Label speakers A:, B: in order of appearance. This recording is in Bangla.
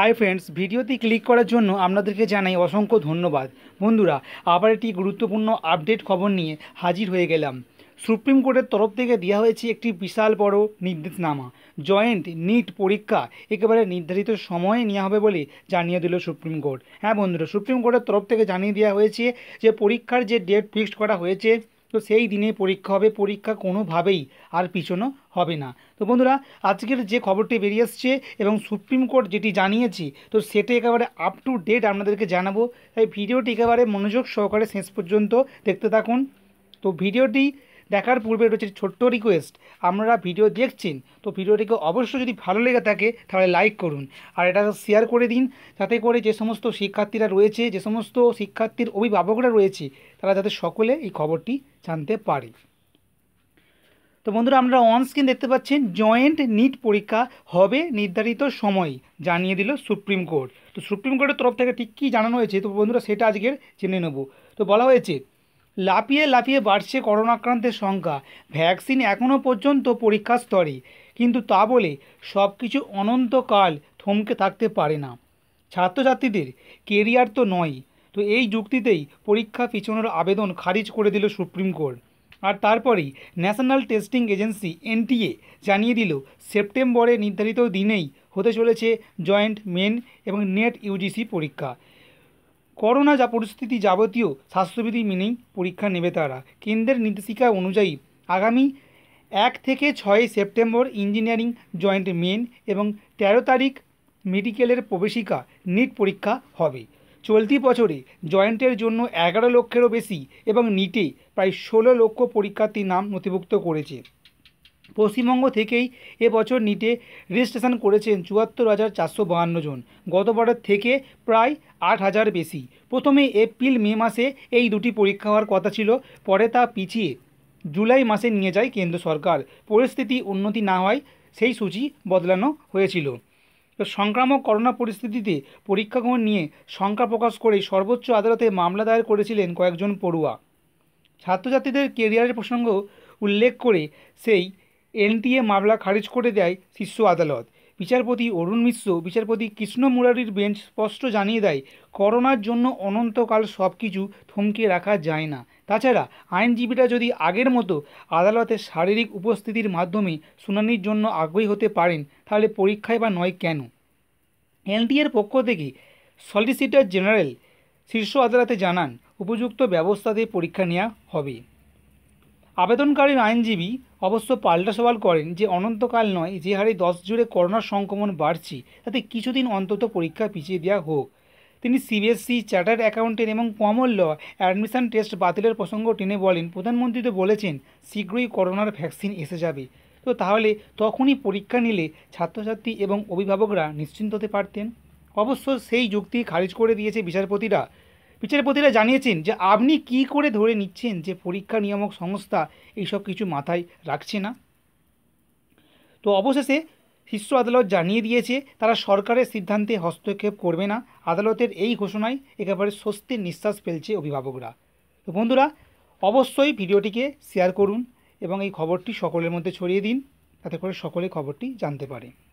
A: হাই ফ্রেন্ডস ভিডিওতে ক্লিক করার জন্য আপনাদেরকে জানাই অসংখ্য ধন্যবাদ বন্ধুরা আবার একটি গুরুত্বপূর্ণ আপডেট খবর নিয়ে হাজির হয়ে গেলাম সুপ্রিম কোর্টের তরফ থেকে দেওয়া হয়েছে একটি বিশাল বড় নির্দেশনামা জয়েন্ট নিট পরীক্ষা একেবারে নির্ধারিত সময়ে নেওয়া হবে বলে জানিয়ে দিল সুপ্রিম কোর্ট হ্যাঁ বন্ধুরা সুপ্রিম কোর্টের তরফ থেকে জানিয়ে দেওয়া হয়েছে যে পরীক্ষার যে ডেট ফিক্সড করা হয়েছে তো সেই দিনে পরীক্ষা হবে পরীক্ষা কোনোভাবেই আর পিছনো হবে না তো বন্ধুরা আজকের যে খবরটি বেরিয়ে এসছে এবং সুপ্রিম কোর্ট যেটি জানিয়েছি তো সেটি একেবারে আপ টু ডেট আপনাদেরকে জানাবো তাই ভিডিওটি একেবারে মনোযোগ সহকারে শেষ পর্যন্ত দেখতে থাকুন তো ভিডিওটি দেখার পূর্বে রয়েছে ছোট্ট রিকোয়েস্ট আপনারা ভিডিও দেখছেন তো ভিডিওটিকে অবশ্যই যদি ভালো লেগে থাকে তাহলে লাইক করুন আর এটা শেয়ার করে দিন যাতে করে যে সমস্ত শিক্ষার্থীরা রয়েছে যে সমস্ত শিক্ষার্থীর অভিভাবকরা রয়েছে তারা যাতে সকলে এই খবরটি জানতে পারে তো বন্ধুরা আমরা অন স্ক্রিন দেখতে পাচ্ছেন জয়েন্ট নিট পরীক্ষা হবে নির্ধারিত সময় জানিয়ে দিল সুপ্রিম কোর্ট তো সুপ্রিম কোর্টের তরফ থেকে ঠিক কী জানানো হয়েছে তো বন্ধুরা সেটা আজকের জেনে নেব তো বলা হয়েছে লাপিয়ে লাপিয়ে বাড়ছে করোনা আক্রান্তের সংখ্যা ভ্যাকসিন এখনও পর্যন্ত পরীক্ষার স্তরে কিন্তু তা বলে সব কিছু অনন্তকাল থমকে থাকতে পারে না ছাত্রছাত্রীদের কেরিয়ার তো নয় তো এই যুক্তিতেই পরীক্ষা পিছনোর আবেদন খারিজ করে দিল সুপ্রিম কোর্ট আর তারপরেই ন্যাশনাল টেস্টিং এজেন্সি এনটিএ জানিয়ে দিল সেপ্টেম্বরে নির্ধারিত দিনেই হতে চলেছে জয়েন্ট মেন এবং নেট ইউজিসি পরীক্ষা করোনা যা পরিস্থিতি যাবতীয় স্বাস্থ্যবিধি মেনেই পরীক্ষা নেবে তারা কেন্দ্রের নির্দেশিকা অনুযায়ী আগামী এক থেকে ছয় সেপ্টেম্বর ইঞ্জিনিয়ারিং জয়েন্ট মেন এবং তেরো তারিখ মেডিকেলের প্রবেশিকা নিট পরীক্ষা হবে চলতি বছরে জয়েন্টের জন্য এগারো লক্ষেরও বেশি এবং নিটে প্রায় ষোলো লক্ষ পরীক্ষার্থীর নাম নথিভুক্ত করেছে পশ্চিমবঙ্গ থেকেই এবছর নিটে রেজিস্ট্রেশন করেছেন চুয়াত্তর হাজার চারশো বাহান্ন জন গতবারের থেকে প্রায় আট হাজার বেশি প্রথমে এপ্রিল মে মাসে এই দুটি পরীক্ষা হওয়ার কথা ছিল পরে তা পিছিয়ে জুলাই মাসে নিয়ে যায় কেন্দ্র সরকার পরিস্থিতি উন্নতি না হয় সেই সূচি বদলানো হয়েছিল সংক্রামক করোনা পরিস্থিতিতে পরীক্ষা গ্রহণ নিয়ে শঙ্কা প্রকাশ করে সর্বোচ্চ আদালতে মামলা দায়ের করেছিলেন কয়েকজন পড়ুয়া ছাত্রছাত্রীদের কেরিয়ারের প্রসঙ্গ উল্লেখ করে সেই এনটিএ মামলা খারিজ করে দেয় শীর্ষ আদালত বিচারপতি অরুণ মিশ্র বিচারপতি কৃষ্ণ মুরারির বেঞ্চ স্পষ্ট জানিয়ে দেয় করোনার জন্য অনন্তকাল সব কিছু থমকে রাখা যায় না তাছাড়া আইনজীবীরা যদি আগের মতো আদালতে শারীরিক উপস্থিতির মাধ্যমে শুনানির জন্য আগ্রহী হতে পারেন তাহলে পরীক্ষায় বা নয় কেন এনটিএর পক্ষ থেকে সলিসিটর জেনারেল শীর্ষ আদালতে জানান উপযুক্ত ব্যবস্থাতে পরীক্ষা নেওয়া হবে আবেদনকারীর আইনজীবী অবশ্য পাল্টা সওয়াল করেন যে অনন্তকাল নয় যে হারে দশ জুড়ে করোনার সংক্রমণ বাড়ছে তাতে কিছুদিন অন্তত পরীক্ষা পিছিয়ে দেওয়া হোক তিনি সিবিএসসি চার্টার্ড অ্যাকাউন্টেন্ট এবং কমল ল অ্যাডমিশন টেস্ট বাতিলের প্রসঙ্গ টেনে বলেন প্রধানমন্ত্রী তো বলেছেন শীঘ্রই করোনার ভ্যাকসিন এসে যাবে তো তাহলে তখনই পরীক্ষা নিলে ছাত্রছাত্রী এবং অভিভাবকরা নিশ্চিন্ত হতে পারতেন অবশ্য সেই যুক্তি খারিজ করে দিয়েছে বিচারপতিরা বিচারপতিরা জানিয়েছেন যে আপনি কি করে ধরে নিচ্ছেন যে পরীক্ষা নিয়ামক সংস্থা এইসব কিছু মাথায় রাখছে না তো অবশেষে শীর্ষ আদালত জানিয়ে দিয়েছে তারা সরকারের সিদ্ধান্তে হস্তক্ষেপ করবে না আদালতের এই ঘোষণায় একেবারে স্বস্তির নিঃশ্বাস ফেলছে অভিভাবকরা তো বন্ধুরা অবশ্যই ভিডিওটিকে শেয়ার করুন এবং এই খবরটি সকলের মধ্যে ছড়িয়ে দিন তাতে করে সকলে খবরটি জানতে পারে